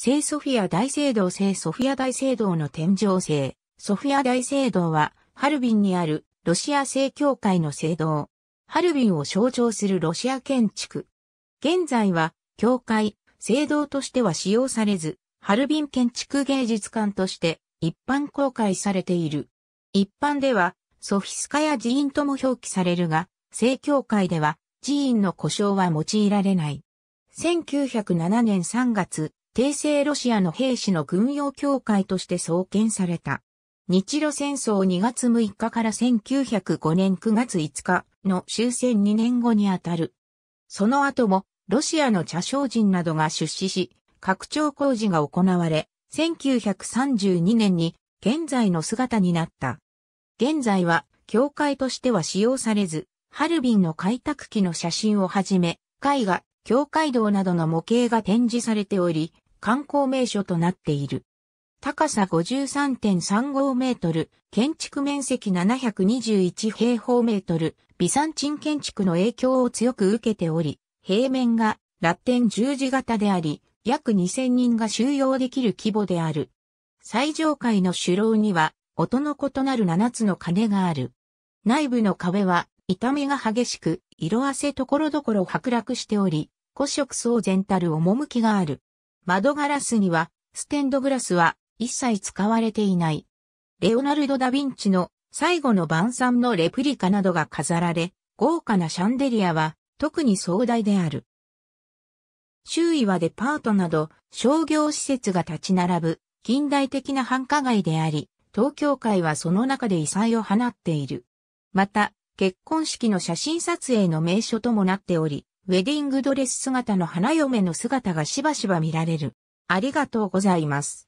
聖ソフィア大聖堂聖ソフィア大聖堂の天上聖。ソフィア大聖堂は、ハルビンにあるロシア正教会の聖堂。ハルビンを象徴するロシア建築。現在は、教会、聖堂としては使用されず、ハルビン建築芸術館として一般公開されている。一般では、ソフィスカや寺院とも表記されるが、正教会では寺院の故障は用いられない。1907年3月、帝政ロシアの兵士の軍用協会として創建された。日露戦争2月6日から1905年9月5日の終戦2年後にあたる。その後も、ロシアの茶商人などが出資し、拡張工事が行われ、1932年に現在の姿になった。現在は、教会としては使用されず、ハルビンの開拓機の写真をはじめ、絵画、教会堂などの模型が展示されており、観光名所となっている。高さ53.35メートル、建築面積721平方メートル、ビサンチン建築の影響を強く受けており、平面がラッテン十字型であり、約2000人が収容できる規模である。最上階の主楼には、音の異なる7つの鐘がある。内部の壁は、痛みが激しく、色あせところどころ剥落しており、古色相然たる趣がある。窓ガラスには、ステンドグラスは一切使われていない。レオナルド・ダ・ヴィンチの最後の晩餐のレプリカなどが飾られ、豪華なシャンデリアは特に壮大である。周囲はデパートなど商業施設が立ち並ぶ近代的な繁華街であり、東京会はその中で異彩を放っている。また、結婚式の写真撮影の名所ともなっており、ウェディングドレス姿の花嫁の姿がしばしば見られる。ありがとうございます。